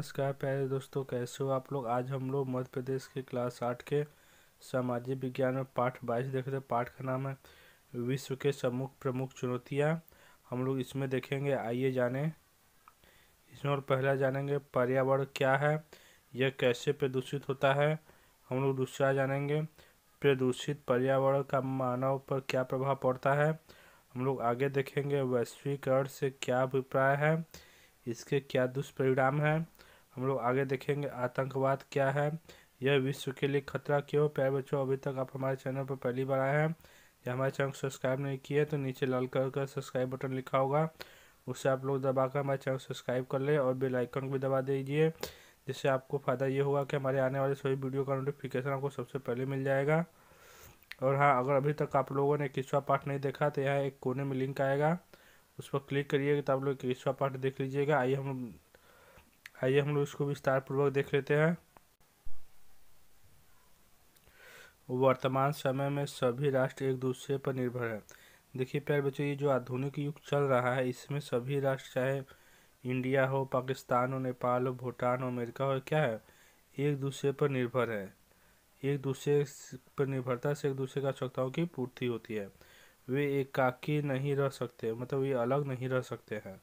नमस्कार प्यारे दोस्तों कैसे हो आप लोग आज हम लोग मध्य प्रदेश के क्लास आठ के सामाजिक विज्ञान में पाठ बाईस देख रहे पाठ का नाम है विश्व के समुख प्रमुख चुनौतियाँ हम लोग इसमें देखेंगे आइए जाने इसमें और पहला जानेंगे पर्यावरण क्या है यह कैसे प्रदूषित होता है हम लोग दूसरा जानेंगे प्रदूषित पर्यावरण का मानव पर क्या प्रभाव पड़ता है हम लोग आगे देखेंगे वैश्वीकरण से क्या अभिप्राय है इसके क्या दुष्परिणाम हैं हम लोग आगे देखेंगे आतंकवाद क्या है यह विश्व के लिए खतरा क्यों प्यारे बच्चों अभी तक आप हमारे चैनल पर पहली बार आए हैं या हमारे चैनल को सब्सक्राइब नहीं किए तो नीचे लाल कलर का सब्सक्राइब बटन लिखा होगा उससे आप लोग दबा कर हमारे चैनल सब्सक्राइब कर ले और बेल आइकन को भी दबा दीजिए जिससे आपको फ़ायदा ये होगा कि हमारे आने वाले सभी वीडियो का नोटिफिकेशन आपको सबसे पहले मिल जाएगा और हाँ अगर अभी तक आप लोगों ने किस्वा पाठ नहीं देखा तो यहाँ एक कोने में लिंक आएगा उस पर क्लिक करिएगा तो आप लोग किस्वा पाठ देख लीजिएगा आइए हम आइए हम लोग इसको विस्तार पूर्वक देख लेते हैं वर्तमान समय में सभी राष्ट्र एक दूसरे पर निर्भर है देखिए प्यार बच्चों ये जो आधुनिक युग चल रहा है इसमें सभी राष्ट्र चाहे इंडिया हो पाकिस्तान हो नेपाल हो भूटान हो अमेरिका हो क्या है एक दूसरे पर निर्भर है एक दूसरे पर निर्भरता से एक दूसरे की आवश्यकताओं की पूर्ति होती है वे एकाकी नहीं रह सकते मतलब ये अलग नहीं रह सकते हैं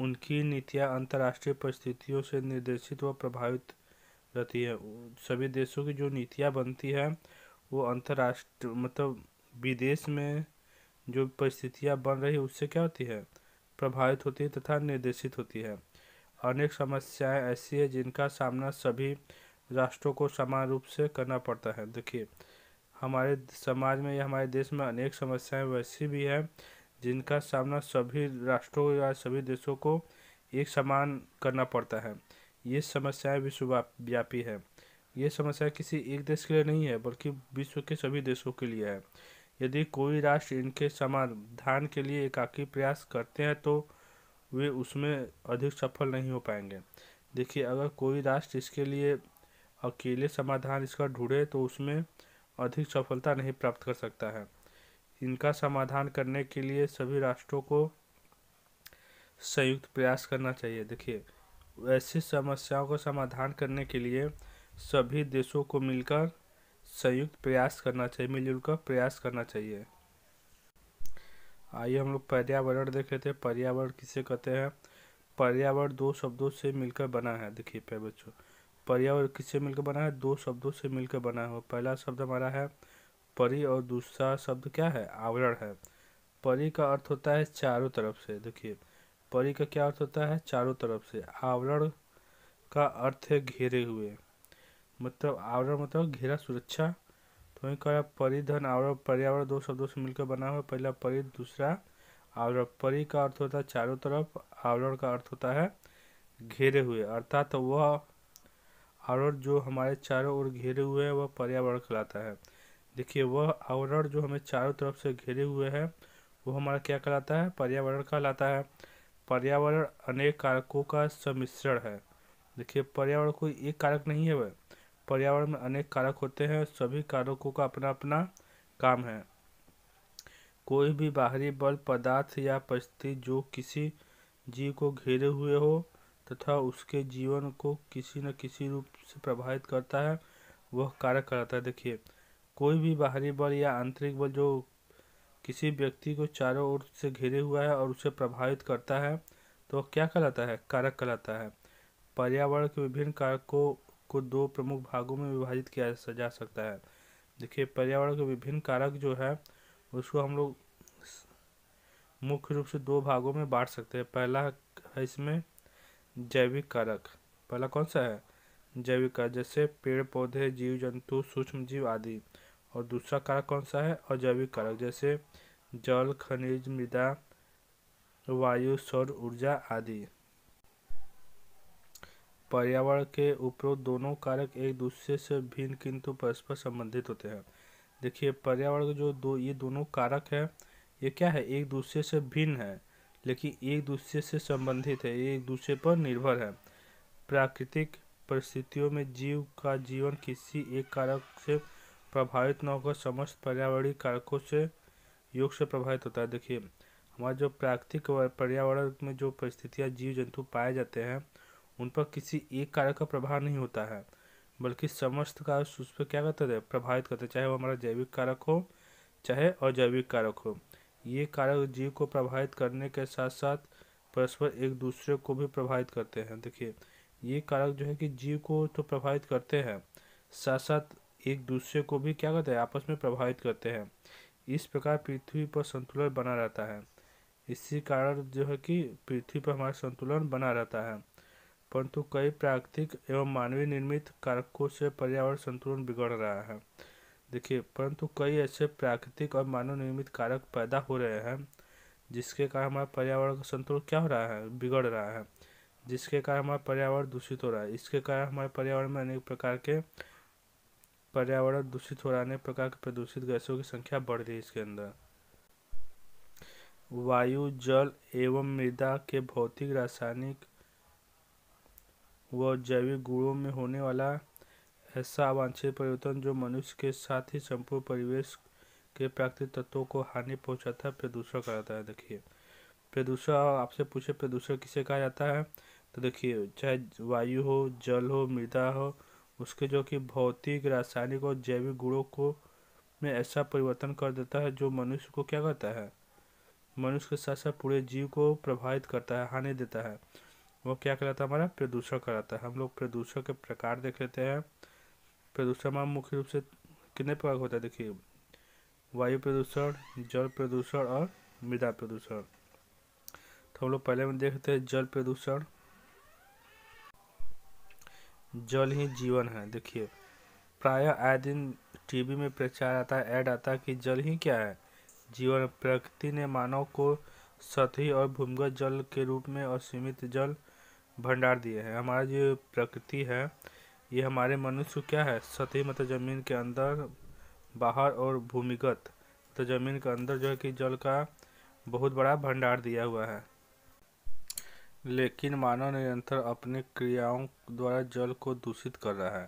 उनकी नीतियाँ अंतर्राष्ट्रीय परिस्थितियों से निर्देशित व प्रभावित रहती है सभी देशों की जो नीतियाँ बनती हैं वो अंतर्राष्ट्र मतलब विदेश में जो परिस्थितियाँ बन रही है उससे क्या होती है प्रभावित होती है तथा निर्देशित होती है अनेक समस्याएं ऐसी है जिनका सामना सभी राष्ट्रों को समान रूप से करना पड़ता है देखिए हमारे समाज में या हमारे देश में अनेक समस्याएं वैसी भी हैं जिनका सामना सभी राष्ट्रों या सभी देशों को एक समान करना पड़ता है ये समस्याएं विश्वव्यापी है ये समस्या किसी एक देश के लिए नहीं है बल्कि विश्व के सभी देशों के लिए है यदि कोई राष्ट्र इनके समाधान के लिए एकाकी प्रयास करते हैं तो वे उसमें अधिक सफल नहीं हो पाएंगे देखिए अगर कोई राष्ट्र इसके लिए अकेले समाधान इसका ढूंढे तो उसमें अधिक सफलता नहीं प्राप्त कर सकता है इनका समाधान करने के लिए सभी राष्ट्रों को संयुक्त प्रयास करना चाहिए देखिए ऐसी समस्याओं का समाधान करने के लिए सभी देशों को मिलकर संयुक्त प्रयास करना चाहिए मिलजुल कर प्रयास करना चाहिए आइए हम लोग पर्यावरण देख लेते पर्यावरण किसे कहते हैं पर्यावरण दो शब्दों से मिलकर बना है देखिए पे बच्चों पर्यावरण किससे मिलकर बना है दो शब्दों से मिलकर बना है पहला शब्द हमारा है परी और दूसरा शब्द क्या है आवरण है परी का अर्थ होता है चारों तरफ से देखिए परी का क्या अर्थ होता है चारों तरफ से आवरण का अर्थ है घेरे हुए मतलब आवरण मतलब घेरा सुरक्षा तो वही कह परिधन आवरण पर्यावरण दो शब्दों से मिलकर बना हुआ पहला परी दूसरा आवरण परी का अर्थ होता है चारों तरफ आवरण का अर्थ होता है घेरे हुए अर्थात वह आवरण जो हमारे चारों ओर घेरे हुए है वह पर्यावरण कहलाता है देखिए वह आवरण जो हमें चारों तरफ से घेरे हुए है वो हमारा क्या कहलाता है पर्यावरण कहलाता है पर्यावरण अनेक कारकों का सम्मिश्रण है देखिए पर्यावरण कोई एक कारक नहीं है वह पर्यावरण में अनेक कारक होते हैं सभी कारकों का अपना अपना काम है कोई भी बाहरी बल पदार्थ या परिस्थिति जो किसी जीव को घेरे हुए हो तथा उसके जीवन को किसी न किसी रूप से प्रभावित करता है वह कारक कहलाता है देखिए कोई भी बाहरी बल या आंतरिक बल जो किसी व्यक्ति को चारों ओर से घिरे हुआ है और उसे प्रभावित करता है तो क्या कहलाता है कारक कहलाता है पर्यावरण के विभिन्न कारकों को दो प्रमुख भागों में विभाजित किया जा सकता है देखिए पर्यावरण के विभिन्न कारक जो है उसको हम लोग मुख्य रूप से दो भागों में बांट सकते हैं पहला है इसमें जैविक कारक पहला कौन सा है जैविक कारक जैसे पेड़ पौधे जीव जंतु सूक्ष्म जीव आदि और दूसरा कारक कौन सा है अजैविक कारक जैसे जल खनिज मृदा वायु सौर ऊर्जा आदि पर्यावरण के उपरोक्त दोनों कारक एक दूसरे से भिन्न किंतु परस्पर संबंधित होते हैं देखिए पर्यावरण के जो दो ये दोनों कारक है ये क्या है एक दूसरे से भिन्न है लेकिन एक दूसरे से संबंधित है एक दूसरे पर निर्भर है प्राकृतिक परिस्थितियों में जीव का जीवन किसी एक कारक से प्रभावित न होकर समस्त पर्यावरणीय कारकों से योग से प्रभावित होता है देखिए हमारा जो प्राकृतिक पर्यावरण में जो परिस्थितियाँ जीव जंतु पाए जाते हैं उन पर किसी एक कारक का प्रभाव नहीं होता है बल्कि समस्त कारक उस पर क्या करते हैं प्रभावित करते हैं चाहे वो हमारा जैविक कारक हो चाहे अजैविक कारक हो ये कारक जीव को प्रभावित करने के साथ साथ परस्पर एक दूसरे को भी प्रभावित करते हैं देखिए ये कारक जो है कि जीव को तो प्रभावित करते हैं साथ साथ एक दूसरे को भी क्या करते हैं आपस में प्रभावित करते हैं इस प्रकार पृथ्वी पर संतुलन बना रहता है इसी कारण जो है कि पृथ्वी पर हमारा संतुलन बना रहता है परंतु कई प्राकृतिक एवं मानवीय निर्मित कारकों से पर्यावरण संतुलन बिगड़ रहा है देखिए परंतु कई ऐसे प्राकृतिक और मानव निर्मित कारक पैदा हो रहे हैं जिसके कारण हमारा पर्यावरण का संतुलन क्या हो रहा है बिगड़ रहा है जिसके कारण हमारा पर्यावरण दूषित हो रहा है इसके कारण हमारे पर्यावरण में अनेक प्रकार के पर्यावरण दूषित हो रहा अनेक प्रकार के प्रदूषित गैसों की संख्या बढ़ रही है इसके अंदर वायु जल एवं मृदा के भौतिक रासायनिक व जैविक गुणों में होने वाला ऐसा अवांछित परिवर्तन जो मनुष्य के साथ ही संपूर्ण परिवेश के प्राकृतिक तत्वों को हानि पहुंचाता है प्रदूषण कराता है देखिए प्रदूषण आपसे पूछे प्रदूषण किसे कहा जाता है तो देखिए चाहे वायु हो जल हो मृदा हो उसके जो कि भौतिक रासायनिक और जैविक गुणों को में ऐसा परिवर्तन कर देता है जो मनुष्य को क्या करता है मनुष्य के साथ साथ पूरे जीव को प्रभावित करता है हानि देता है वो क्या कहलाता है हमारा प्रदूषण कराता है हम लोग प्रदूषण के प्रकार देख लेते हैं प्रदूषण में मुख्य रूप से कितने प्रकार होता है देखिए वायु प्रदूषण जल प्रदूषण और मृदा प्रदूषण तो हम लोग पहले में देखते हैं जल प्रदूषण जल ही जीवन है देखिए प्रायः आए दिन टीवी में प्रचार आता है ऐड आता है कि जल ही क्या है जीवन प्रकृति ने मानव को सतही और भूमिगत जल के रूप में और सीमित जल भंडार दिए हैं हमारा जो प्रकृति है ये हमारे मनुष्य क्या है सतही मतलब ज़मीन के अंदर बाहर और भूमिगत तो ज़मीन के अंदर जो है कि जल का बहुत बड़ा भंडार दिया हुआ है लेकिन मानव निरंतर अपनी क्रियाओं द्वारा जल को दूषित कर रहा है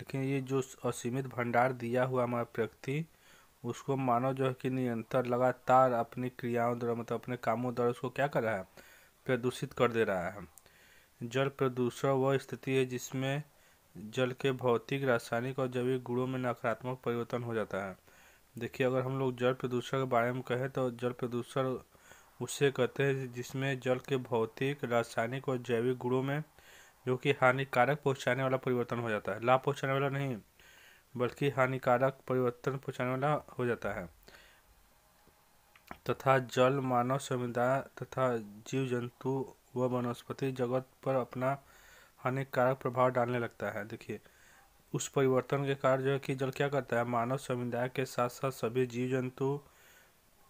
लेकिन ये जो असीमित भंडार दिया हुआ हमारा प्रकृति उसको मानव जो है कि निरंतर लगातार अपनी क्रियाओं द्वारा मतलब अपने कामों द्वारा उसको क्या कर रहा है प्रदूषित कर दे रहा है जल प्रदूषण वह स्थिति है जिसमें जल के भौतिक रासायनिक और जैविक गुणों में नकारात्मक परिवर्तन हो जाता है देखिए अगर हम लोग जल प्रदूषण के बारे में कहें तो जल प्रदूषण उसे कहते हैं जिसमें जल के भौतिक रासायनिक और जैविक गुणों में जो कि हानिकारक पहुंचाने वाला परिवर्तन हो जाता है लाभ पहुंचाने वाला नहीं बल्कि हानिकारक परिवर्तन पहुंचाने वाला हो जाता है तथा जल मानव समुदाय तथा जीव जंतु व वनस्पति जगत पर अपना हानिकारक प्रभाव डालने लगता है देखिए उस परिवर्तन के कारण जो है कि जल क्या करता है मानव समुदाय के साथ साथ सभी जीव जंतु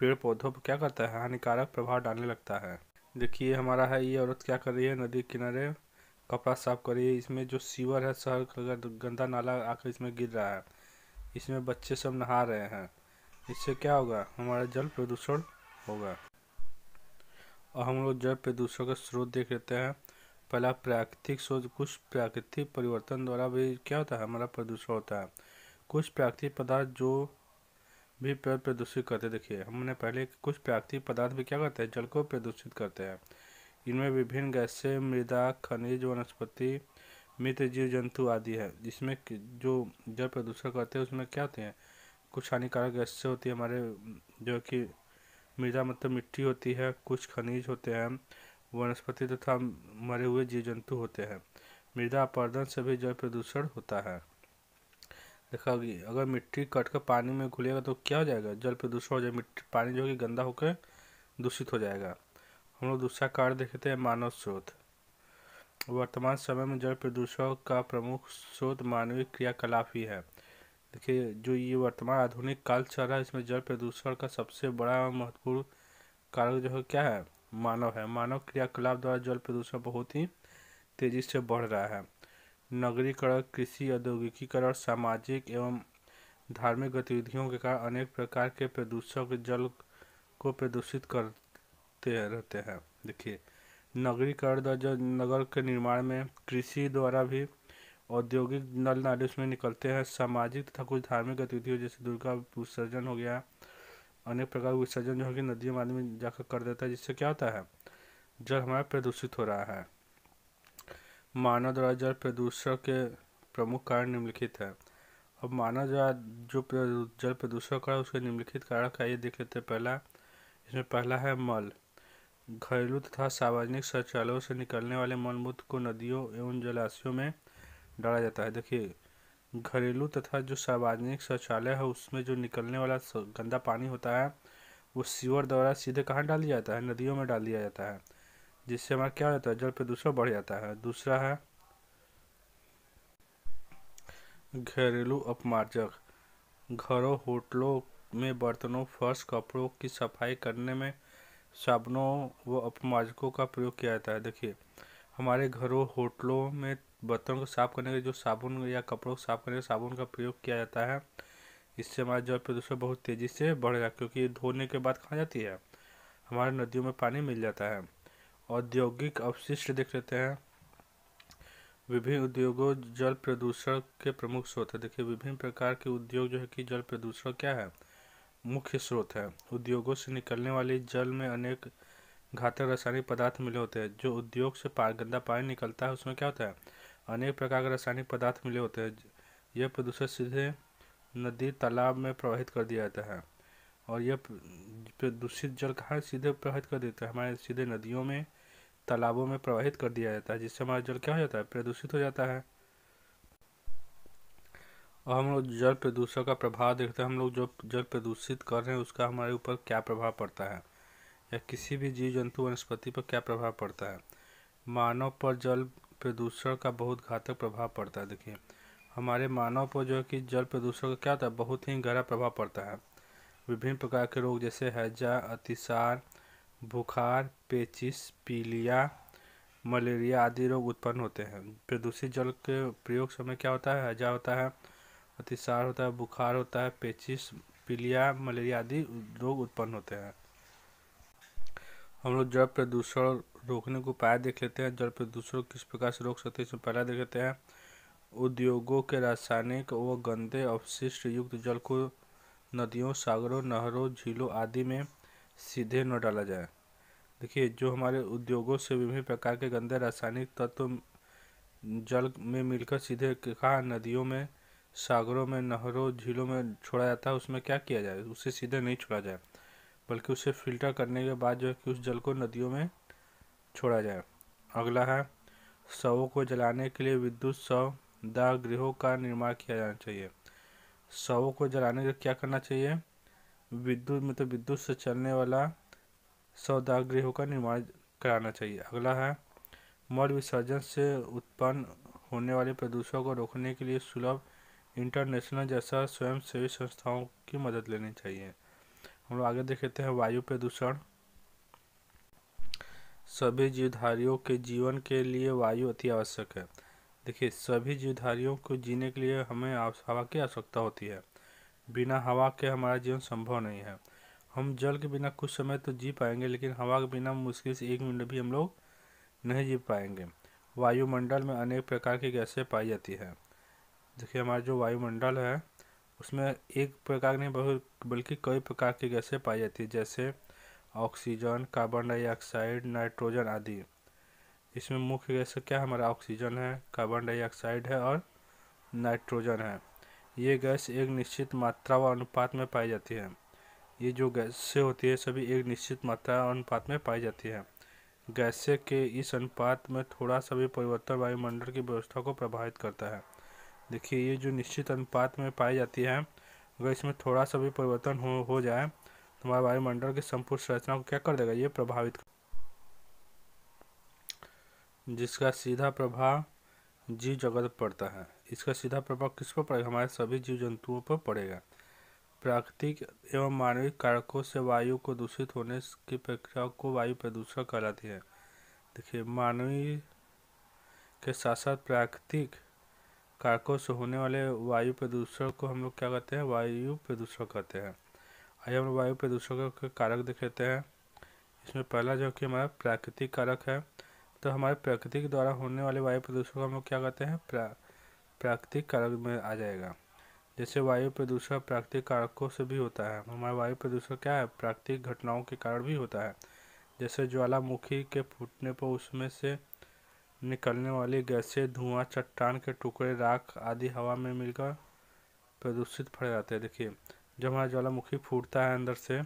पेड़ पौधों पर क्या करता है हानिकारक प्रभाव डालने लगता है देखिए हमारा है ये औरत क्या कर रही है नदी किनारे कपड़ा साफ कर रही है इसमें जो सीवर है शहर का गंदा नाला आकर इसमें गिर रहा है इसमें बच्चे सब नहा रहे हैं इससे क्या होगा हमारा जल प्रदूषण होगा और हम लोग जल प्रदूषण का स्रोत देख लेते हैं पहला प्राकृतिक स्रोत कुछ प्राकृतिक परिवर्तन द्वारा भी क्या होता है हमारा प्रदूषण होता है कुछ प्राकृतिक पदार्थ जो भी पेड़ प्रदूषित करते देखिए हमने पहले कुछ प्राकृतिक पदार्थ भी क्या करते हैं जल को प्रदूषित करते हैं इनमें विभिन्न गैसें मृदा खनिज वनस्पति मित्र जीव जंतु आदि है जिसमें जो जल प्रदूषण करते हैं उसमें क्या होते हैं कुछ हानिकारक गैसें होती है हमारे जो कि मृदा मतलब मिट्टी होती है कुछ खनिज होते हैं वनस्पति तथा मरे हुए जीव जंतु होते हैं मृदा अपर्दन से भी जल प्रदूषण होता है देखा कि अगर मिट्टी कट कर पानी में घुलेगा तो क्या हो जाएगा जल प्रदूषण हो जाएगा मिट्टी पानी जो कि गंदा होकर दूषित हो जाएगा हम लोग दूसरा कार्य देखते हैं मानव स्रोत वर्तमान समय में जल प्रदूषण का प्रमुख स्रोत मानवीय क्रियाकलाप ही है देखिए जो ये वर्तमान आधुनिक काल चल रहा है इसमें जल प्रदूषण का सबसे बड़ा महत्वपूर्ण कारण जो है क्या है मानव है मानव क्रियाकलाप द्वारा जल प्रदूषण बहुत ही तेज़ी से बढ़ रहा है नगरीकरण कृषि औद्योगिकीकरण सामाजिक एवं धार्मिक गतिविधियों के कारण अनेक प्रकार के प्रदूषक जल को प्रदूषित करते रहते हैं देखिए नगरीकरण जो नगर के निर्माण में कृषि द्वारा भी औद्योगिक नल नाले उसमें निकलते हैं सामाजिक तथा कुछ धार्मिक गतिविधियों जैसे दुर्गा विसर्जन हो गया अनेक प्रकार का विसर्जन जो है कि नदियों में आदमी जाकर कर देता है जिससे क्या होता है जल हमारा प्रदूषित हो रहा है मानव द्वारा जल प्रदूषण के प्रमुख कारण निम्नलिखित है अब मानव द्वारा जो जल प्रदूषण का उसके निम्नलिखित कारण का ये देख लेते हैं पहला इसमें पहला है मल घरेलू तथा सार्वजनिक शौचालयों से निकलने वाले मलमूत्र को नदियों एवं जलाशयों में डाला जाता है देखिए घरेलू तथा जो सार्वजनिक शौचालय है उसमें जो निकलने वाला गंदा पानी होता है वो सीवर द्वारा सीधे कहाँ डाल दिया जाता है नदियों में डाल दिया जाता है जिससे हमारा क्या हो जाता है जल प्रदूषण बढ़ जाता है दूसरा है घरेलू अपमार्जक घरों होटलों में बर्तनों फर्श कपड़ों की सफाई करने में साबुनों व अपमार्जकों का प्रयोग किया जाता है देखिए हमारे घरों होटलों में बर्तनों को साफ करने के जो साबुन या कपड़ों को साफ करने के साबुन का प्रयोग किया जाता है इससे हमारा जल प्रदूषण बहुत तेज़ी से बढ़ है क्योंकि धोने के बाद कहाँ जाती है हमारे नदियों में पानी मिल जाता है औद्योगिक अवशिष्ट देख लेते हैं विभिन्न उद्योगों जल प्रदूषण के प्रमुख स्रोत है देखिए विभिन्न प्रकार के उद्योग जो है कि जल प्रदूषण क्या है मुख्य स्रोत है उद्योगों से निकलने वाले जल में अनेक घातक रासायनिक पदार्थ मिले होते हैं जो उद्योग से पा, गंदा पानी निकलता है उसमें क्या होता है अनेक प्रकार के रासायनिक पदार्थ मिले होते हैं यह प्रदूषण सीधे नदी तालाब में प्रवाहित कर दिया जाता है और यह प्रदूषित जल कहाँ सीधे प्रवाहित कर देता है हमारे सीधे नदियों में तालाबों में प्रवाहित कर दिया जाता है जिससे हमारा जल क्या हो जाता है प्रदूषित हो जाता है और हम लोग जल प्रदूषण का प्रभाव देखते हैं हम लोग जो जल प्रदूषित कर रहे हैं उसका हमारे ऊपर क्या प्रभाव पड़ता है या किसी भी जीव जंतु वनस्पति पर क्या प्रभाव पड़ता है मानव पर जल प्रदूषण का बहुत घातक प्रभाव पड़ता है देखिए हमारे मानव पर जो है कि जल प्रदूषण का क्या होता है बहुत ही गहरा प्रभाव पड़ता है विभिन्न प्रकार के रोग जैसे हैजा अतिसार बुखार पेचिस पीलिया मलेरिया आदि रोग उत्पन्न होते हैं प्रदूषित जल के प्रयोग समय क्या होता है हजा होता है अतिसार होता है बुखार होता है पेचिस पीलिया मलेरिया आदि रोग उत्पन्न होते हैं हम लोग जल प्रदूषण रोकने के उपाय देख लेते हैं जल प्रदूषण किस प्रकार से रोक सकते हैं इसमें पहला देख लेते हैं उद्योगों के रासायनिक व गंदे अवशिष्ट युक्त जल को नदियों सागरों नहरों झीलों आदि में सीधे न डाला जाए देखिए जो हमारे उद्योगों से विभिन्न प्रकार के गंदे रासायनिक तत्व जल में मिलकर सीधे कहा नदियों में सागरों में नहरों झीलों में छोड़ा जाता है उसमें क्या किया जाए उसे सीधे नहीं छोड़ा जाए बल्कि उसे फिल्टर करने के बाद जो है कि उस जल को नदियों में छोड़ा जाए अगला है शवों को जलाने के लिए विद्युत शव दाह गृहों का निर्माण किया जाना चाहिए शवों को जलाने के लिए क्या करना चाहिए विद्युत मतलब विद्युत से चलने वाला सौदागृहों का निर्माण कराना चाहिए अगला है मल विसर्जन से उत्पन्न होने वाले प्रदूषण को रोकने के लिए सुलभ इंटरनेशनल जैसा स्वयंसेवी संस्थाओं की मदद लेनी चाहिए हम लोग आगे देख लेते हैं वायु प्रदूषण सभी जीवधारियों के जीवन के लिए वायु अति आवश्यक है देखिए सभी जीवधारियों को जीने के लिए हमें हवा की आवश्यकता होती है बिना हवा के हमारा जीवन संभव नहीं है हम जल के बिना कुछ समय तो जी पाएंगे लेकिन हवा के बिना मुश्किल से एक मिनट भी हम लोग नहीं जी पाएंगे वायुमंडल में अनेक प्रकार की गैसें पाई जाती हैं देखिए हमारा जो वायुमंडल है उसमें एक प्रकार नहीं बहुत बल्कि कई प्रकार की गैसें पाई जाती है जैसे ऑक्सीजन कार्बन डाइऑक्साइड नाइट्रोजन आदि इसमें मुख्य गैस क्या हमारा ऑक्सीजन है कार्बन डाइऑक्साइड है और नाइट्रोजन है ये गैस एक निश्चित मात्रा व अनुपात में पाई जाती है ये जो गैसें होती है सभी एक निश्चित मात्रा और अनुपात में पाई जाती है गैसें के इस अनुपात में थोड़ा सा भी परिवर्तन वायुमंडल की व्यवस्था को प्रभावित करता है देखिए ये जो निश्चित अनुपात में पाई जाती है अगर इसमें थोड़ा सा भी परिवर्तन हो हो जाए तो हमारे वायुमंडल की संपूर्ण संरचना को क्या कर देगा ये प्रभावित जिसका सीधा प्रभाव जीव जगत पड़ता है इसका सीधा प्रभाव किस पर पड़ेगा हमारे सभी जीव जंतुओं पर पड़ेगा प्राकृतिक एवं मानविक कारकों से वायु को दूषित होने की प्रक्रिया को वायु प्रदूषण कहलाती है देखिए मानवीय के साथ साथ प्राकृतिक कारकों से होने वाले वायु प्रदूषण को हम लोग क्या कहते हैं वायु प्रदूषण कहते हैं आइए हम वायु प्रदूषण के कारक देख लेते हैं इसमें पहला जो कि हमारा प्राकृतिक कारक है तो हमारे प्रकृति द्वारा होने वाले वायु प्रदूषण को हम लोग क्या कहते हैं प्राकृतिक कारक में आ जाएगा जैसे वायु प्रदूषण प्राकृतिक कारकों से भी होता है हमारा वायु प्रदूषण क्या है प्राकृतिक घटनाओं के कारण भी होता है जैसे ज्वालामुखी के फूटने पर उसमें से निकलने वाली गैसें धुआं चट्टान के टुकड़े राख आदि हवा में मिलकर प्रदूषित फैल जाते हैं देखिए जब हमारा ज्वालामुखी फूटता है अंदर से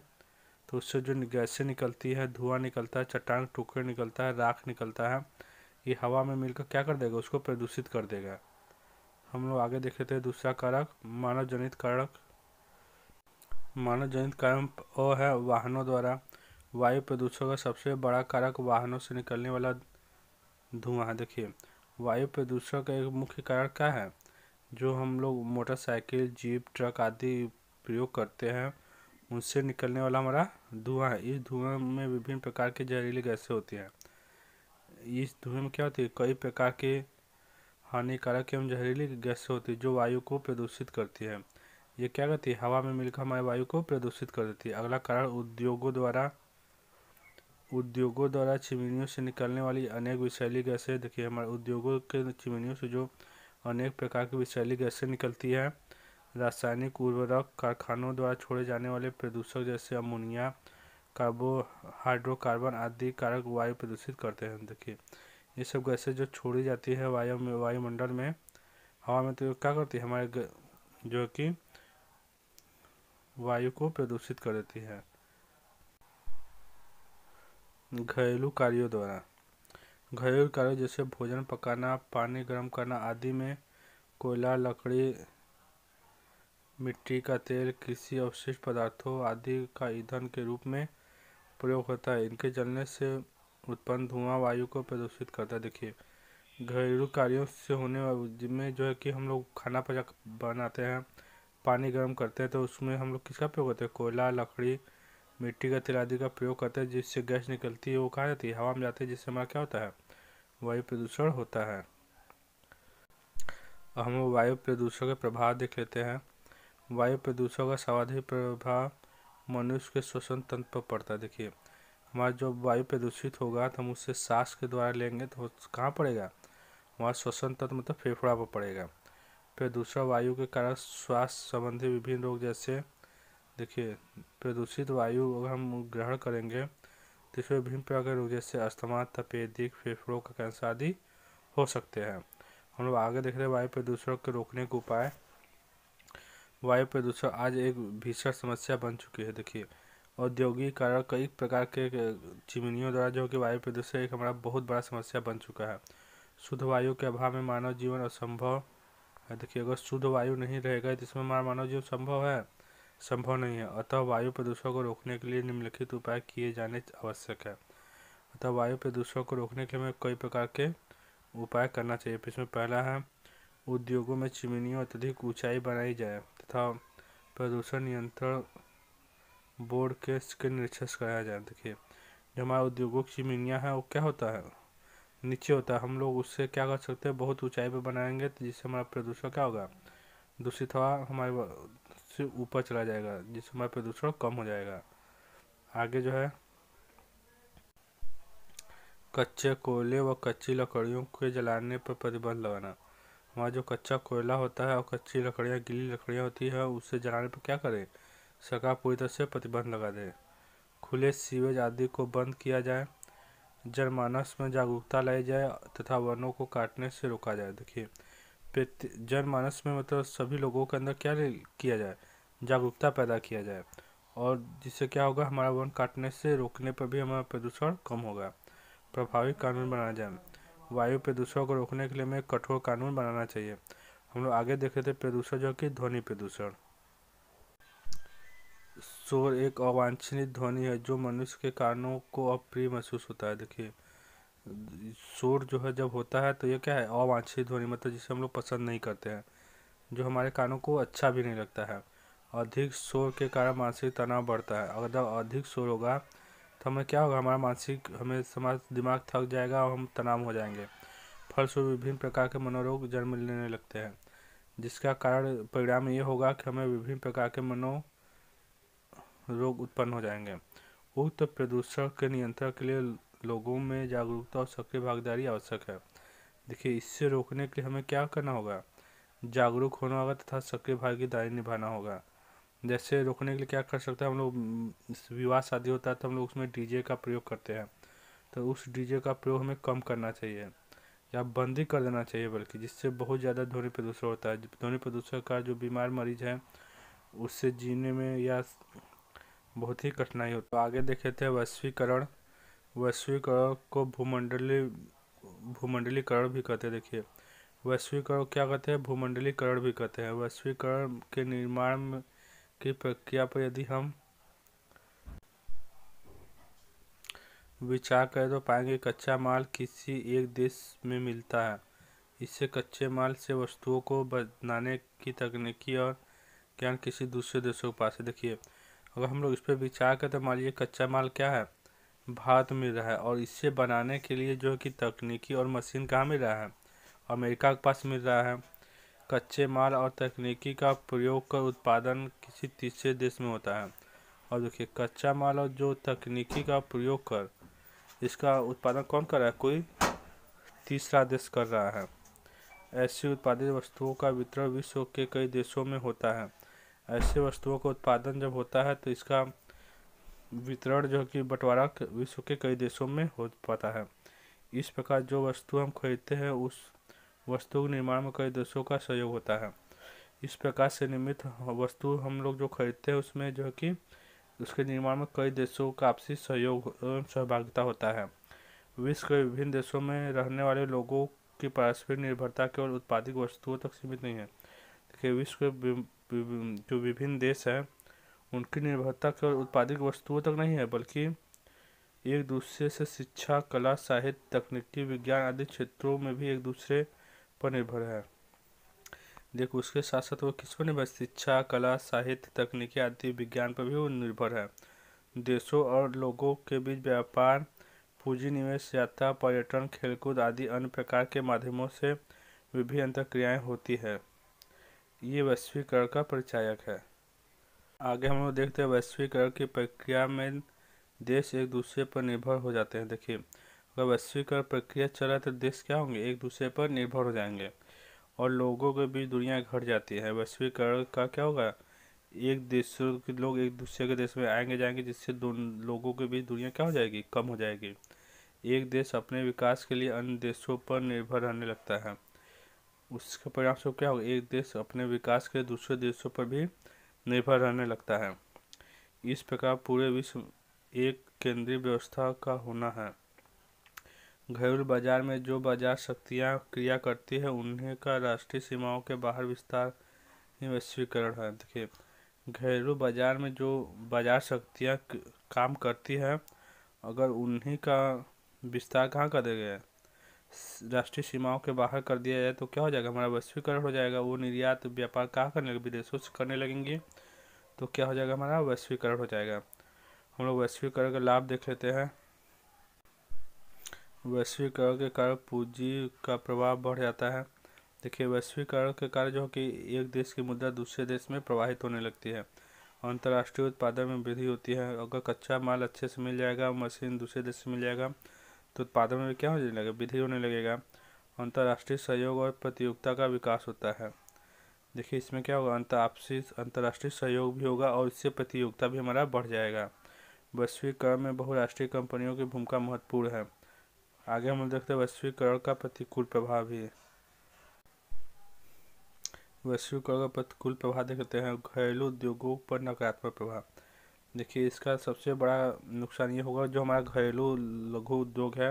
तो उससे जो गैसें निकलती है धुआं निकलता है चट्टान टुकड़े निकलता है राख निकलता है ये हवा में मिलकर क्या कर देगा उसको प्रदूषित कर देगा हम लोग आगे देख लेते हैं दूसरा कारक मानव जनित कारक मानव जनित कारण वो है वाहनों द्वारा वायु प्रदूषण का सबसे बड़ा कारक वाहनों से निकलने वाला धुआं है देखिए वायु प्रदूषण का एक मुख्य कारण क्या है जो हम लोग मोटरसाइकिल जीप ट्रक आदि प्रयोग करते हैं उनसे निकलने वाला हमारा धुआं है इस धुएं में विभिन्न प्रकार की जहरीली गैसें होती हैं इस धुएं में क्या होती है कई प्रकार के हानिकारक एवं जहरीली गैस होती है जो वायु को प्रदूषित करती है ये क्या करती है हवा में मिलकर हमारे वायु को प्रदूषित कर देती है अगला कारण उद्योगों द्वारा उद्योगों द्वारा चिमनियों से निकलने वाली अनेक विषैली गैसें देखिए हमारे उद्योगों के चिमनियों से जो अनेक प्रकार की विषैली गैसें निकलती है रासायनिक उर्वरक कारखानों द्वारा छोड़े जाने वाले प्रदूषक जैसे अमोनिया कार्बो हाइड्रोकार्बन आदि कारक वायु प्रदूषित करते हैं देखिए ये सब गैसें जो छोड़ी जाती है वायु में वायुमंडल में हवा में तो क्या करती है हमारे जो कि वायु को प्रदूषित कर देती है घरेलू कार्यों द्वारा घरेलू कार्य जैसे भोजन पकाना पानी गर्म करना आदि में कोयला लकड़ी मिट्टी का तेल कृषि अवशिष्ट पदार्थों आदि का ईंधन के रूप में प्रयोग होता है इनके जलने से उत्पन्न धुआं वायु को प्रदूषित करता है देखिए घरेलू कार्यों से होने जिनमें जो है कि हम लोग खाना पका बनाते हैं पानी गर्म करते हैं तो उसमें हम लोग किसका प्रयोग करते हैं कोयला लकड़ी मिट्टी का तेल आदि का प्रयोग करते हैं जिससे गैस निकलती है वो कहाँ जाती है हवा में जाती है जिससे हमारा क्या होता है वायु प्रदूषण होता है हम वायु प्रदूषण के प्रभाव देख लेते हैं वायु प्रदूषण का सर्वाधिक प्रभाव मनुष्य के श्वसन तंत्र पर पड़ता है देखिए हमारा जो वायु प्रदूषित होगा तो हम उससे सांस के द्वारा लेंगे तो कहाँ पड़ेगा हमारा श्वसन तत्व मतलब फेफड़ा पर पड़ेगा फिर दूसरा वायु के कारण श्वास संबंधी विभिन्न रोग जैसे देखिए प्रदूषित वायु अगर हम ग्रहण करेंगे तो इसमें विभिन्न प्रकार के रोग जैसे अस्थमा तपेदिक फेफड़ों का कैंसर आदि हो सकते हैं हम लोग आगे देख रहे हैं वायु प्रदूषण के रोकने के उपाय वायु प्रदूषण आज एक भीषण समस्या बन चुकी है देखिए औद्योगिकरण कई प्रकार के चिमनियों द्वारा जो कि वायु प्रदूषण एक हमारा बहुत बड़ा समस्या बन चुका है शुद्ध वायु के अभाव में मानव जीवन असंभव है देखिए अगर शुद्ध वायु नहीं रहेगा तो इसमें हमारा मानव जीवन संभव है संभव नहीं है अतः वायु प्रदूषण को रोकने के लिए निम्नलिखित उपाय किए जाने आवश्यक है अतः वायु प्रदूषण को रोकने के लिए हमें कई प्रकार के उपाय करना चाहिए इसमें पहला है उद्योगों में चिमनियों अत्यधिक ऊंचाई बनाई जाए तथा प्रदूषण नियंत्रण बोर्ड के स्क्रीन रिसर्च कराया जाए देखिए जो हमारा उद्योगों की मीनिया है वो क्या होता है नीचे होता है हम लोग उससे क्या कर सकते हैं बहुत ऊंचाई पर बनाएंगे तो जिससे हमारा प्रदूषण क्या होगा दूषित हवा हमारे से ऊपर चला जाएगा जिससे हमारा प्रदूषण कम हो जाएगा आगे जो है कच्चे कोयले व कच्ची लकड़ियों के जलाने पर प्रतिबंध लगाना हमारा जो कच्चा कोयला होता है और कच्ची लकड़ियाँ गीली लकड़ियाँ होती है उससे जलाने पर क्या करें सरकार पूरी तरह से प्रतिबंध लगा दे खुले सीवेज आदि को बंद किया जाए जनमानस में जागरूकता लाई जाए तथा वनों को काटने से रोका जाए देखिए जनमानस में मतलब सभी लोगों के अंदर क्या किया जाए जागरूकता पैदा किया जाए और जिससे क्या होगा हमारा वन काटने से रोकने पर भी हमारा प्रदूषण कम होगा प्रभावी कानून बनाया जाए वायु प्रदूषण को रोकने के लिए हमें कठोर कानून बनाना चाहिए हम लोग आगे देख रहे थे प्रदूषण जो कि ध्वनि प्रदूषण शोर एक अवांछनीय ध्वनि है जो मनुष्य के कानों को अप्रिय महसूस होता है देखिए शोर जो है जब होता है तो ये क्या है अवांछनीय ध्वनि मतलब जिसे हम लोग पसंद नहीं करते हैं जो हमारे कानों को अच्छा भी नहीं लगता है अधिक शोर के कारण मानसिक तनाव बढ़ता है अगर जब अधिक शोर होगा तो हमें क्या होगा हमारा मानसिक हमें समाज दिमाग थक जाएगा और हम तनाव हो जाएंगे फलस्वरूप विभिन्न प्रकार के मनोरोग जन्म लेने लगते हैं जिसका कारण परिणाम ये होगा कि हमें विभिन्न प्रकार के मनो रोग उत्पन्न हो जाएंगे उक्त प्रदूषण के नियंत्रण के लिए लोगों में जागरूकता और सक्रिय भागीदारी आवश्यक है देखिए इससे रोकने के लिए हमें क्या करना होगा जागरूक होना होगा तथा सक्रिय भागीदारी निभाना होगा जैसे रोकने के लिए क्या कर सकते हैं हम लोग विवाह शादी होता है तो हम लोग उसमें डीजे का प्रयोग करते हैं तो उस डीजे का प्रयोग हमें कम करना चाहिए या बंद ही कर देना चाहिए बल्कि जिससे बहुत ज़्यादा ध्वनि प्रदूषण होता है ध्वनि प्रदूषण का जो बीमार मरीज है उससे जीने में या बहुत ही कठिनाई होती तो आगे देखे थे वैश्वीकरण वैश्वीकरण को भूमंडली भूमंडलीकरण भी कहते हैं देखिए वैश्वीकरण क्या कहते हैं भूमंडलीकरण भी कहते हैं वैश्वीकरण के निर्माण की प्रक्रिया पर यदि हम विचार करें तो पाएंगे कच्चा माल किसी एक देश में मिलता है इससे कच्चे माल से वस्तुओं को बनाने की तकनीकी और ज्ञान किसी दूसरे देशों के पास है देखिए अगर हम लोग इस पर विचार करें तो मान लीजिए कच्चा माल क्या है भारत मिल रहा है और इससे बनाने के लिए जो कि तकनीकी और मशीन कहाँ मिल रहा है अमेरिका के पास मिल रहा है कच्चे माल और तकनीकी का प्रयोग कर उत्पादन किसी तीसरे देश में होता है और देखिए कच्चा माल और जो तकनीकी का प्रयोग कर इसका उत्पादन कौन कर रहा है कोई तीसरा देश कर रहा है ऐसी उत्पादित वस्तुओं का वितरण विश्व के कई देशों में होता है ऐसे वस्तुओं का उत्पादन जब होता है तो इसका वितरण जो कि बंटवारा विश्व के कई देशों में हो पाता है इस प्रकार जो वस्तु हम खरीदते हैं उस वस्तु के निर्माण में कई देशों का सहयोग होता है इस प्रकार से निर्मित वस्तु हम लोग जो खरीदते हैं उसमें जो कि उसके निर्माण में कई देशों का आपसी सहयोग एवं सहभागिता होता है विश्व के विभिन्न देशों में रहने वाले लोगों की पारस्परिक निर्भरता केवल उत्पादित वस्तुओं तक सीमित नहीं है देखिए विश्व के जो विभिन्न देश हैं उनकी निर्भरता केवल उत्पादित वस्तुओं तक नहीं है बल्कि एक दूसरे से शिक्षा कला साहित्य तकनीकी विज्ञान आदि क्षेत्रों में भी एक दूसरे पर निर्भर है देखो उसके साथ साथ वो किस पर निर्भर शिक्षा कला साहित्य तकनीकी आदि विज्ञान पर भी वो निर्भर है देशों और लोगों के बीच व्यापार पूंजी निवेश यात्रा पर्यटन खेलकूद आदि अन्य प्रकार के माध्यमों से विभिन्न अंतर क्रियाएँ होती है ये वैश्वीकरण का परिचायक है आगे हम लोग देखते हैं वैश्वीकरण की प्रक्रिया में देश एक दूसरे पर निर्भर हो जाते हैं देखिए अगर वैश्वीकरण प्रक्रिया चला तो देश क्या होंगे एक दूसरे पर निर्भर हो जाएंगे और लोगों के बीच दुनिया घट जाती है वैश्वीकरण का क्या होगा एक देश के लोग एक दूसरे के देश में आएंगे जाएंगे जिससे लोगों के बीच दुनिया क्या हो जाएगी कम हो जाएगी एक देश अपने विकास के लिए अन्य देशों पर निर्भर रहने लगता है उसके परिणाम से क्या होगा एक देश अपने विकास के दूसरे देशों पर भी निर्भर रहने लगता है इस प्रकार पूरे विश्व एक केंद्रीय व्यवस्था का होना है घरेलू बाजार में जो बाजार शक्तियाँ क्रिया करती है उन्हें का राष्ट्रीय सीमाओं के बाहर विस्तार ही वैश्वीकरण है देखिए घरेलू बाजार में जो बाजार शक्तियाँ काम करती है अगर उन्हीं का विस्तार कहाँ कर दिया गया है राष्ट्रीय सीमाओं के बाहर कर दिया जाए तो क्या हो जाएगा हमारा वैश्वीकरण हो जाएगा वो निर्यात व्यापार कहाँ करने लगे विदेशों से करने लगेंगे तो क्या हो जाएगा हमारा वैश्वीकरण हो जाएगा हम लोग वैश्वीकरण का लाभ देख लेते हैं वैश्वीकरण के कारण पूंजी का प्रभाव बढ़ जाता है देखिए वैश्वीकरण के कारण जो कि एक देश की मुद्रा दूसरे देश में प्रवाहित होने लगती है अंतर्राष्ट्रीय उत्पादन में वृद्धि होती है अगर कच्चा माल अच्छे से मिल जाएगा मशीन दूसरे देश से मिल जाएगा तो उत्पादन में क्या होने लगेगा वृद्धि होने लगेगा अंतर्राष्ट्रीय सहयोग और प्रतियोगिता का विकास होता है देखिए इसमें क्या होगा अंतर आपसी अंतर्राष्ट्रीय सहयोग भी होगा और इससे प्रतियोगिता भी हमारा बढ़ जाएगा वैश्वीकरण में बहुराष्ट्रीय कंपनियों की भूमिका महत्वपूर्ण है आगे हम देखते हैं वैश्वीकरण का प्रतिकूल प्रभाव भी वैश्वीकरण का प्रतिकूल प्रभाव देखते हैं घरेलू उद्योगों पर नकारात्मक प्रभाव देखिए इसका सबसे बड़ा नुकसान ये होगा जो हमारा घरेलू लघु उद्योग है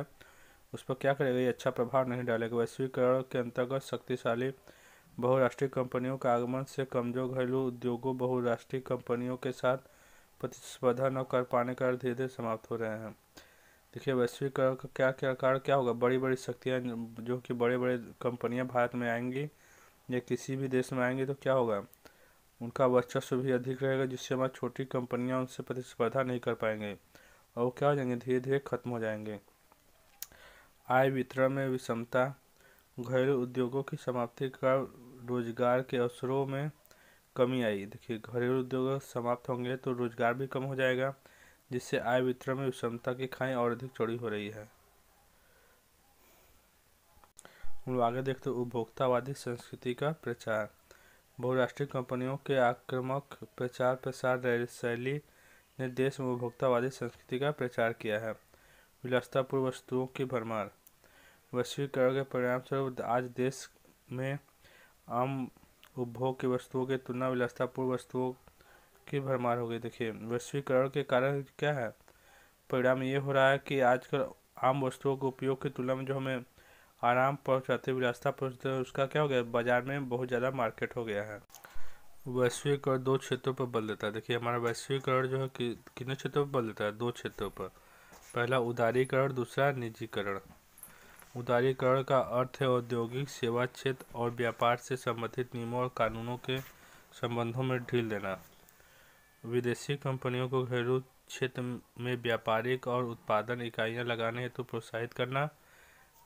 उस पर क्या करेगा ये अच्छा प्रभाव नहीं डालेगा वैश्वीकरण के अंतर्गत शक्तिशाली बहुराष्ट्रीय कंपनियों के आगमन से कमजोर घरेलू उद्योगों बहुराष्ट्रीय कंपनियों के साथ प्रतिस्पर्धा न कर पाने का धीरे धीरे समाप्त हो रहे हैं देखिए वैश्वीकरण का क्या क्या कारण क्या होगा बड़ी बड़ी शक्तियाँ जो कि बड़े बड़े कंपनियाँ भारत में आएंगी या किसी भी देश में आएंगी तो क्या होगा उनका वर्चस्व भी अधिक रहेगा जिससे हमारी छोटी कंपनियां उनसे प्रतिस्पर्धा नहीं कर पाएंगे और क्या हो जाएंगे धीरे धीरे खत्म हो जाएंगे आय वितरण में विषमता घरेलू उद्योगों की समाप्ति का रोजगार के अवसरों में कमी आई देखिए घरेलू उद्योग समाप्त होंगे तो रोजगार भी कम हो जाएगा जिससे आय वितरण में विषमता की खाई और अधिक चौड़ी हो रही है हम आगे देखते उपभोक्तावादी संस्कृति का प्रचार बहुराष्ट्रीय कंपनियों के आक्रामक प्रचार प्रसार शैली ने देश में उपभोक्तावादी संस्कृति का प्रचार किया है विलासतापूर्ण वस्तुओं की भरमार वैश्वीकरण के परिणामस्वरूप आज देश में आम उपभोग की वस्तुओं की तुलना विलासतापूर्ण वस्तुओं की भरमार हो गई देखिए वैश्वीकरण के कारण क्या है परिणाम ये हो रहा है कि आजकल आम वस्तुओं के उपयोग की तुलना में जो हमें आराम पहुँचाते हुए रास्ता पहुँचते तो उसका क्या हो गया बाज़ार में बहुत ज़्यादा मार्केट हो गया है वैश्विक और दो क्षेत्रों पर बल देता है देखिए हमारा वैश्वीकरण जो है कि कितने क्षेत्रों पर बल देता है दो क्षेत्रों पर पहला उदारीकरण दूसरा निजीकरण उदारीकरण का अर्थ है औद्योगिक सेवा क्षेत्र और व्यापार से संबंधित नियमों और कानूनों के संबंधों में ढील देना विदेशी कंपनियों को घरेलू क्षेत्र में व्यापारिक और उत्पादन इकाइयां लगाने हेतु तो प्रोत्साहित करना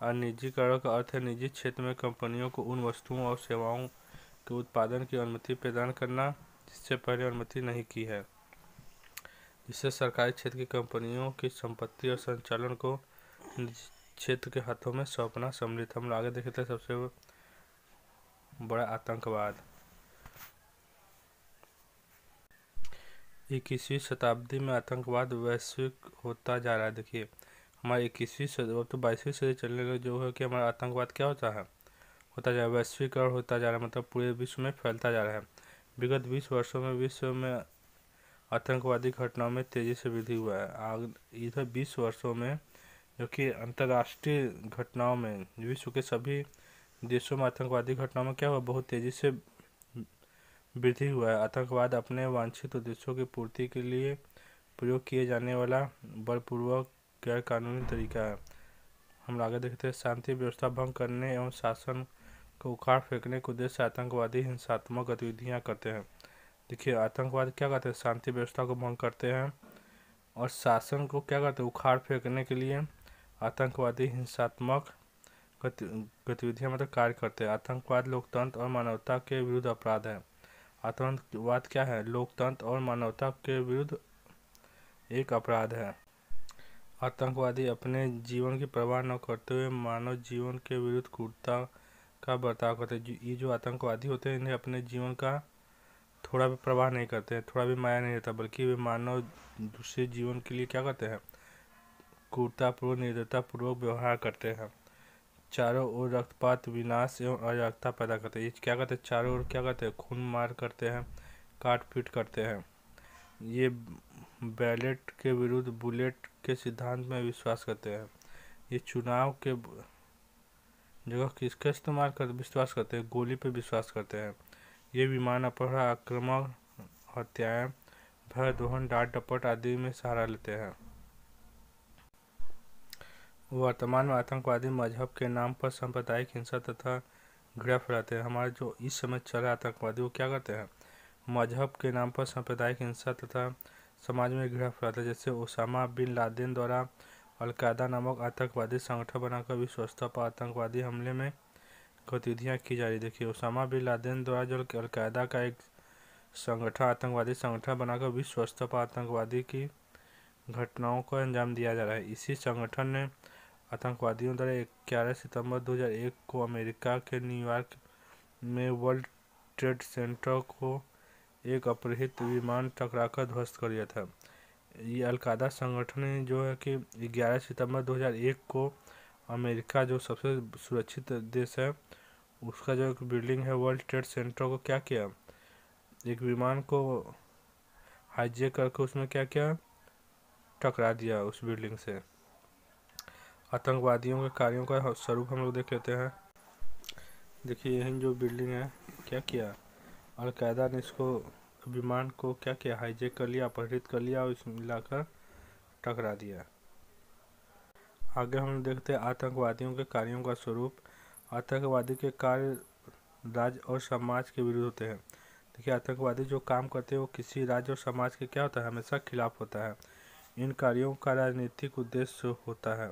निजीकरण का अर्थ है निजी क्षेत्र में कंपनियों को उन वस्तुओं और सेवाओं के उत्पादन की अनुमति प्रदान करना जिससे पहले अनुमति नहीं की है इससे सरकारी क्षेत्र की कंपनियों की संपत्ति और संचालन को निजी क्षेत्र के हाथों में सौंपना सम्मिलित हम आगे देखे थे तो सबसे बड़ा आतंकवाद इक्कीसवीं शताब्दी में आतंकवाद वैश्विक होता जा रहा है देखिए हमारे इक्कीसवीं सदी अब तो बाईसवीं सदी चलने लगे जो है कि हमारा आतंकवाद क्या होता है होता जा रहा है वैश्वीकरण होता जा रहा है मतलब पूरे विश्व में फैलता जा रहा है विगत बीस वर्षों में विश्व में आतंकवादी घटनाओं में तेज़ी से वृद्धि हुआ है आग इधर बीस वर्षों में जो कि अंतर्राष्ट्रीय घटनाओं में विश्व के सभी देशों में आतंकवादी घटनाओं में क्या हुआ बहुत तेज़ी से वृद्धि हुआ है आतंकवाद अपने वांछित उद्देश्यों की पूर्ति के लिए प्रयोग किए जाने वाला बलपूर्वक गैरकानूनी तरीका है हम आगे देखते हैं शांति व्यवस्था भंग करने एवं शासन को उखाड़ फेंकने के उद्देश्य आतंकवादी हिंसात्मक गतिविधियाँ करते हैं देखिए आतंकवाद क्या करते हैं शांति व्यवस्था को भंग करते हैं और शासन को क्या करते हैं उखाड़ फेंकने के लिए आतंकवादी हिंसात्मक गतिविधियाँ मतलब कार्य करते हैं आतंकवाद लोकतंत्र और मानवता के विरुद्ध अपराध है आतंकवाद क्या है लोकतंत्र और मानवता के विरुद्ध एक अपराध है आतंकवादी अपने जीवन की परवाह न करते हुए मानव जीवन के विरुद्ध क्रूरता का बर्ताव करते हैं ये जो आतंकवादी होते हैं इन्हें अपने जीवन का थोड़ा भी प्रवाह नहीं करते हैं थोड़ा भी माया नहीं रहता बल्कि वे मानव दूसरे जीवन के लिए क्या करते हैं क्रूरतापूर्वक निर्दयतापूर्वक व्यवहार करते हैं चारों ओर रक्तपात विनाश एवं अराजकता पैदा करते हैं ये क्या करते हैं चारों ओर क्या करते हैं खून मार करते हैं काट पीट करते हैं ये बैलेट के विरुद्ध बुलेट के सिद्धांत में विश्वास करते हैं ये चुनाव के जगह किसका इस्तेमाल कर विश्वास करते हैं गोली पर विश्वास करते हैं ये विमान अपहरण आक्रमण हत्याएं भय दोहन डाट डपट आदि में सहारा लेते हैं वर्तमान में आतंकवादी मजहब के नाम पर सांप्रदायिक हिंसा तथा घृणा फैलाते हैं हमारे जो इस समय चल रहा आतंकवादी वो क्या करते हैं मजहब के नाम पर सांप्रदायिक हिंसा तथा समाज में घृणा फैलाता है जैसे ओसामा बिन लादेन द्वारा अलकायदा नामक आतंकवादी संगठन बनाकर विश्व स्तर पर आतंकवादी हमले में गतिविधियाँ की जा रही देखिए ओसामा बिन लादेन द्वारा जो अलकायदा का एक संगठन आतंकवादी संगठन बनाकर विश्व स्तर पर आतंकवादी की घटनाओं को अंजाम दिया जा रहा है इसी संगठन ने आतंकवादियों द्वारा ग्यारह सितंबर 2001 को अमेरिका के न्यूयॉर्क में वर्ल्ड ट्रेड सेंटर को एक अपहृत विमान टकराकर ध्वस्त कर दिया था ये अलकायदा संगठन ने जो है कि 11 सितंबर 2001 को अमेरिका जो सबसे सुरक्षित देश है उसका जो एक बिल्डिंग है वर्ल्ड ट्रेड सेंटर को क्या किया एक विमान को हाईजेक करके उसमें क्या किया टकरा दिया उस बिल्डिंग से आतंकवादियों के कार्यों का स्वरूप हम लोग देख लेते हैं देखिए यही जो बिल्डिंग है क्या किया अलकायदा ने इसको विमान को क्या किया हाईजेक कर लिया अपहरित कर लिया और इसमें मिलाकर टकरा दिया आगे हम देखते हैं आतंकवादियों के कार्यों का स्वरूप आतंकवादी के कार्य राज्य और समाज के विरुद्ध होते हैं देखिए आतंकवादी जो काम करते हैं वो किसी राज्य और समाज के क्या होता है हमेशा खिलाफ होता है इन कार्यों का राजनीतिक उद्देश्य होता है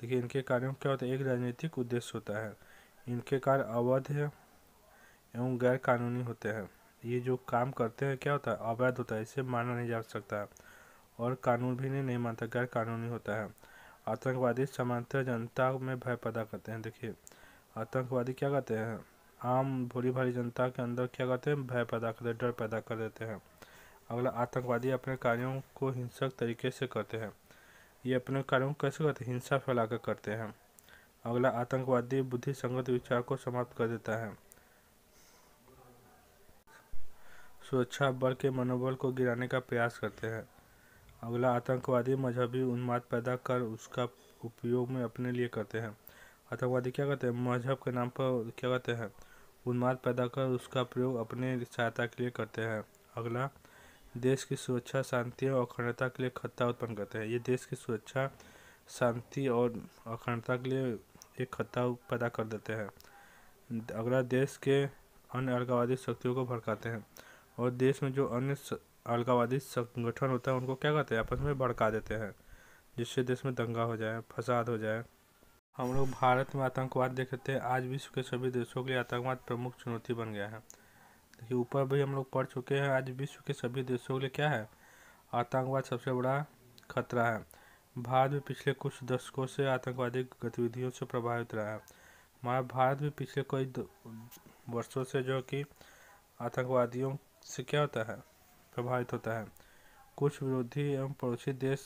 देखिए इनके कार्यों क्या होता है एक राजनीतिक उद्देश्य होता है इनके कार्य अवध एवं गैर कानूनी होते हैं ये जो काम करते हैं क्या होता है अवैध होता है इसे माना नहीं जा सकता है और कानून भी नहीं, मानता गैर कानूनी होता है आतंकवादी सामान्यतः जनता में भय पैदा करते हैं देखिए आतंकवादी क्या करते हैं आम भोली भाली जनता के अंदर क्या करते हैं भय पैदा करते डर पैदा कर देते हैं अगला आतंकवादी अपने कार्यों को हिंसक तरीके से करते हैं ये अपने कार्यों को कैसे करते हैं हिंसा फैला करते हैं अगला आतंकवादी बुद्धि संगत विचार को समाप्त कर देता है सुरक्षा बल के मनोबल को गिराने का प्रयास करते हैं अगला आतंकवादी मजहबी उन्माद पैदा कर उसका उपयोग में अपने लिए करते हैं आतंकवादी क्या करते हैं मजहब के नाम पर क्या करते हैं उन्माद पैदा कर उसका प्रयोग अपने सहायता के लिए करते हैं अगला देश की सुरक्षा शांति और अखंडता के लिए खतरा उत्पन्न करते हैं ये देश की सुरक्षा शांति और अखंडता के लिए एक खतरा पैदा कर देते हैं अगला देश के अन्य अलगावादी शक्तियों को भड़काते हैं और देश में जो अन्य अलगावादी संगठन होता है उनको क्या कहते हैं आपस में भड़का देते हैं जिससे देश में दंगा हो जाए फसाद हो जाए हम लोग भारत में आतंकवाद देख देखते हैं आज विश्व के सभी देशों के लिए आतंकवाद प्रमुख चुनौती बन गया है देखिए ऊपर भी हम लोग पढ़ चुके हैं आज विश्व के सभी देशों के लिए क्या है आतंकवाद सबसे बड़ा खतरा है भारत भी पिछले कुछ दशकों से आतंकवादी गतिविधियों से प्रभावित रहा है हमारा भारत भी पिछले कई वर्षों से जो कि आतंकवादियों से क्या होता है प्रभावित होता है कुछ विरोधी एवं पड़ोसी देश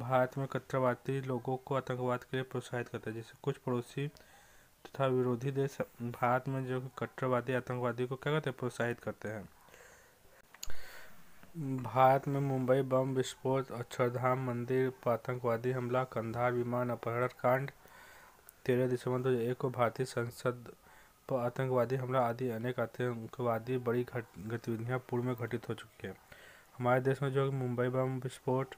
भारत में कट्टरवादी लोगों को आतंकवाद के लिए प्रोत्साहित करते हैं जैसे कुछ पड़ोसी तथा विरोधी देश भारत में जो कट्टरवादी आतंकवादी को क्या करते हैं प्रोत्साहित करते हैं भारत में मुंबई बम विस्फोट अक्षरधाम मंदिर पर आतंकवादी हमला कंधार विमान अपहरण कांड तेरह दिसंबर दो हज़ार एक को भारतीय संसद पर आतंकवादी हमला आदि अनेक आतंकवादी बड़ी गतिविधियां पूर्व में घटित हो चुकी हैं हमारे देश में जो मुंबई बम विस्फोट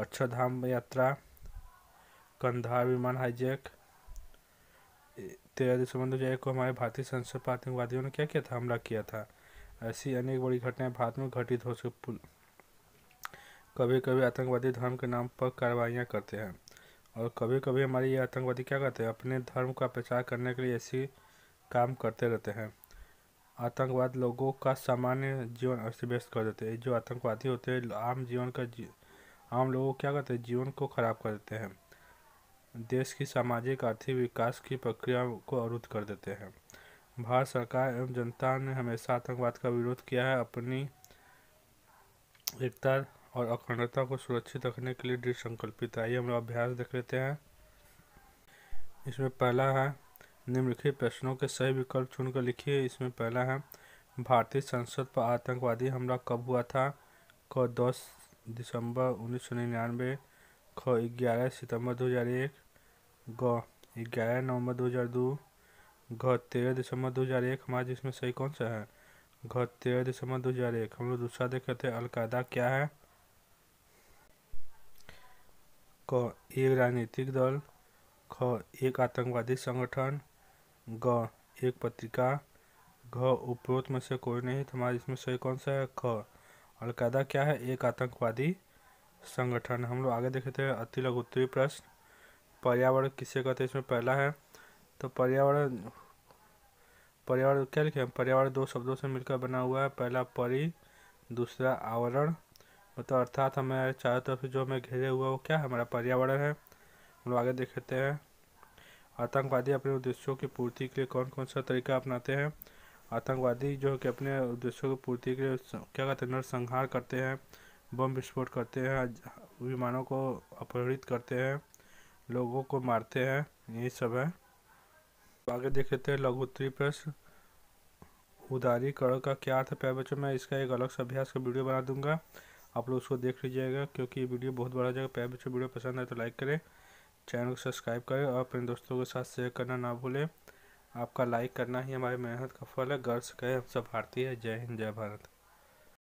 अक्षरधाम यात्रा कंधार विमान हाईजैक तेरह दिसंबर दो हज़ार को हमारे भारतीय संसद पर आतंकवादियों ने क्या किया था हमला किया था ऐसी अनेक बड़ी घटनाएं भारत में घटित हो चुकी कभी कभी आतंकवादी धर्म के नाम पर कार्रवाइयाँ करते हैं और कभी कभी हमारे ये आतंकवादी क्या करते हैं अपने धर्म का प्रचार करने के लिए ऐसी काम करते रहते हैं आतंकवाद लोगों का सामान्य जीवन अस्त व्यस्त कर देते हैं जो आतंकवादी होते हैं आम जीवन का जी, आम लोगों क्या करते हैं जीवन को खराब कर देते हैं देश की सामाजिक आर्थिक विकास की प्रक्रिया को अवरुद्ध कर देते हैं भारत सरकार एवं जनता ने हमेशा आतंकवाद का विरोध किया है अपनी एकता और अखंडता को सुरक्षित रखने के लिए दृढ़ संकल्पित है ये हम लोग अभ्यास देख लेते हैं इसमें पहला है निम्नलिखित प्रश्नों के सही विकल्प चुनकर लिखिए इसमें पहला है भारतीय संसद पर आतंकवादी हमला कब हुआ था क दस दिसंबर उन्नीस सौ निन्यानवे ख ग्यारह सितंबर दो हज़ार एक ग ग्यारह नवंबर दो हज़ार दो घ तेरह दिसंबर दो हज़ार एक हमारे जिसमें सही कौन सा है घ तेरह दिसंबर दो हज़ार एक हम लोग दूसरा देख रहे थे अलकायदा क्या है क एक राजनीतिक दल ख एक आतंकवादी संगठन ग एक पत्रिका घ उपरोक्त में से कोई नहीं तो हमारे इसमें सही कौन सा है ख अलकायदा क्या है एक आतंकवादी संगठन हम लोग आगे देखे थे अति लघुत्तरी प्रश्न पर्यावरण किसे कहते हैं इसमें पहला है तो पर्यावरण पर्यावरण क्या लिखे पर्यावरण दो शब्दों से मिलकर बना हुआ है पहला परि दूसरा आवरण मतलब अर्थात हमें चारों तरफ से जो हमें घेरे हुआ वो क्या है हमारा पर्यावरण है हम लोग आगे देखते हैं आतंकवादी अपने उद्देश्यों की पूर्ति के लिए कौन कौन सा तरीका अपनाते हैं आतंकवादी जो है कि अपने उद्देश्यों की पूर्ति के लिए क्या कहते हैं नरसंहार करते हैं बम विस्फोट करते हैं विमानों को अपहरित करते हैं लोगों को मारते हैं यही सब है आगे देख लेते हैं उत्तरी प्रश्न उदारी कड़ का क्या अर्थ है प्यारे बच्चों मैं इसका एक अलग से अभ्यास का वीडियो बना दूंगा आप लोग उसको देख लीजिएगा क्योंकि वीडियो बहुत बड़ा हो जाएगा प्यारे बच्चों वीडियो पसंद है तो लाइक करें चैनल को सब्सक्राइब करें और अपने दोस्तों के साथ शेयर करना ना भूलें आपका लाइक करना ही हमारी मेहनत का फल है गर्व कहें हम सब भारतीय जय हिंद जय भारत